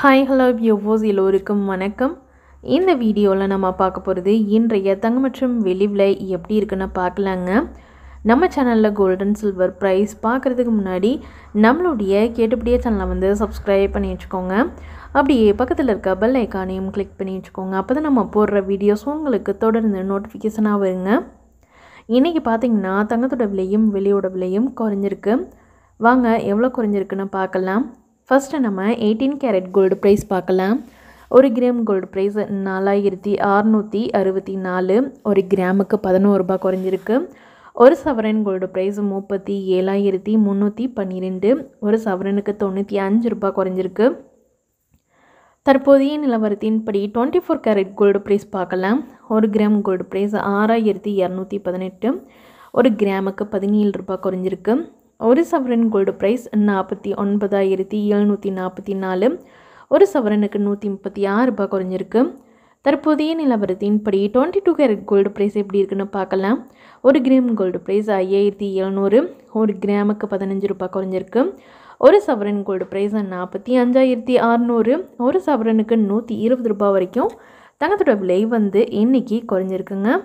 hi hello எவ்வோஸ் எல்லோருக்கும் வணக்கம் இந்த வீடியோவில் நம்ம பார்க்க போகிறது இன்றைய தங்க மற்றும் வெளி விலை எப்படி இருக்குன்னு பார்க்கலாங்க நம்ம சேனலில் கோல்டன் சில்வர் ப்ரைஸ் பார்க்குறதுக்கு முன்னாடி நம்மளுடைய கேட்டுப்படியே சேனலை வந்து சப்ஸ்கிரைப் பண்ணி வச்சுக்கோங்க அப்படியே பக்கத்தில் இருக்க பெல் ஐக்கானையும் கிளிக் பண்ணி வச்சுக்கோங்க அப்போ தான் நம்ம போடுற வீடியோஸ் உங்களுக்கு தொடர்ந்து நோட்டிஃபிகேஷனாக வருங்க இன்றைக்கி பார்த்திங்கன்னா தங்கத்தோட விலையும் வெளியோட விலையும் குறைஞ்சிருக்கு வாங்க எவ்வளோ குறைஞ்சிருக்குன்னு பார்க்கலாம் ஃபஸ்ட்டு நம்ம எயிட்டீன் கேரட் கோல்டு ப்ரைஸ் பார்க்கலாம் ஒரு கிராம் கோல்டு ப்ரைஸ் நாலாயிரத்தி அறநூற்றி அறுபத்தி நாலு ஒரு கிராமுக்கு பதினோருபா குறைஞ்சிருக்கு ஒரு சவரன் கோல்டு ப்ரைஸ் முப்பத்தி ஏழாயிரத்தி முந்நூற்றி பன்னிரெண்டு ஒரு சவரனுக்கு தொண்ணூற்றி அஞ்சு ரூபாய் குறைஞ்சிருக்கு தற்போதைய நிலவரத்தின்படி twenty four carat gold price பார்க்கலாம் ஒரு கிராம் கோல்டு ப்ரைஸ் ஆறாயிரத்தி இரநூத்தி பதினெட்டு ஒரு கிராமுக்கு பதினேழு ரூபாய் குறைஞ்சிருக்கு ஒரு சவரன் கோல்டு ப்ரைஸ் நாற்பத்தி ஒன்பதாயிரத்தி எழுநூற்றி நாற்பத்தி நாலு ஒரு சவரனுக்கு நூற்றி முப்பத்தி ஆறு ரூபாய் குறைஞ்சிருக்கு தற்போதைய நிலவரத்தின்படி twenty two carat gold price எப்படி இருக்குன்னு பார்க்கலாம் ஒரு கிராம் கோல்டு ப்ரைஸ் ஐயாயிரத்தி எழுநூறு ஒரு கிராமுக்கு பதினஞ்சு ரூபாய் குறைஞ்சிருக்கு ஒரு சவரன் கோல்டு ப்ரைஸ் நாற்பத்தி அஞ்சாயிரத்தி அறநூறு ஒரு சவரனுக்கு நூற்றி இருபது ரூபாய் வரைக்கும் தங்கத்தோட விலை வந்து இன்றைக்கி குறைஞ்சிருக்குங்க